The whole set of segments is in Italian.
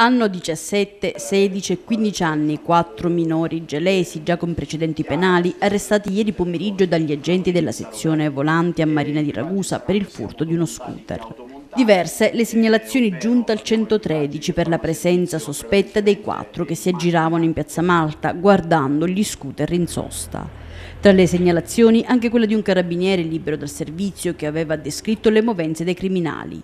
Hanno 17, 16 e 15 anni, quattro minori gelesi già con precedenti penali, arrestati ieri pomeriggio dagli agenti della sezione volanti a Marina di Ragusa per il furto di uno scooter. Diverse le segnalazioni giunte al 113 per la presenza sospetta dei quattro che si aggiravano in Piazza Malta guardando gli scooter in sosta. Tra le segnalazioni anche quella di un carabiniere libero dal servizio che aveva descritto le movenze dei criminali.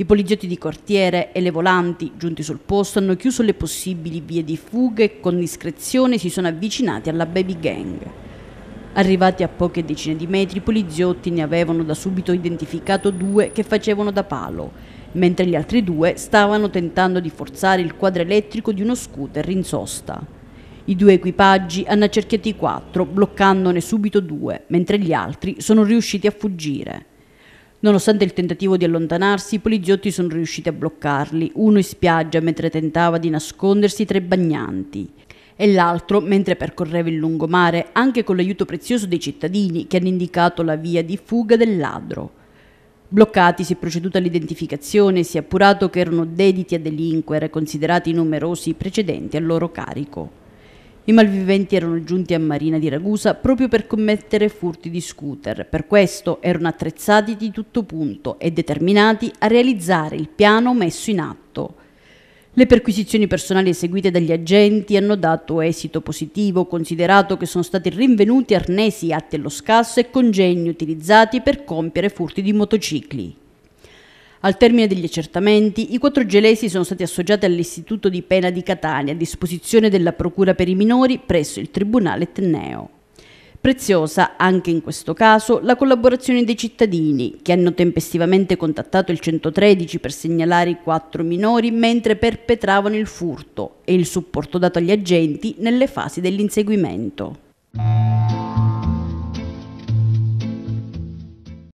I poliziotti di quartiere e le volanti, giunti sul posto, hanno chiuso le possibili vie di fuga e con discrezione si sono avvicinati alla baby gang. Arrivati a poche decine di metri, i poliziotti ne avevano da subito identificato due che facevano da palo, mentre gli altri due stavano tentando di forzare il quadro elettrico di uno scooter in sosta. I due equipaggi hanno accerchiato i quattro, bloccandone subito due, mentre gli altri sono riusciti a fuggire. Nonostante il tentativo di allontanarsi, i poliziotti sono riusciti a bloccarli, uno in spiaggia mentre tentava di nascondersi tra i bagnanti e l'altro mentre percorreva il lungomare anche con l'aiuto prezioso dei cittadini che hanno indicato la via di fuga del ladro. Bloccati si è proceduto all'identificazione e si è appurato che erano dediti a delinquere considerati numerosi precedenti al loro carico. I malviventi erano giunti a Marina di Ragusa proprio per commettere furti di scooter. Per questo erano attrezzati di tutto punto e determinati a realizzare il piano messo in atto. Le perquisizioni personali eseguite dagli agenti hanno dato esito positivo, considerato che sono stati rinvenuti arnesi atti allo scasso e congegni utilizzati per compiere furti di motocicli. Al termine degli accertamenti, i quattro gelesi sono stati associati all'istituto di pena di Catania a disposizione della Procura per i minori presso il Tribunale Tenneo. Preziosa anche in questo caso la collaborazione dei cittadini che hanno tempestivamente contattato il 113 per segnalare i quattro minori mentre perpetravano il furto e il supporto dato agli agenti nelle fasi dell'inseguimento.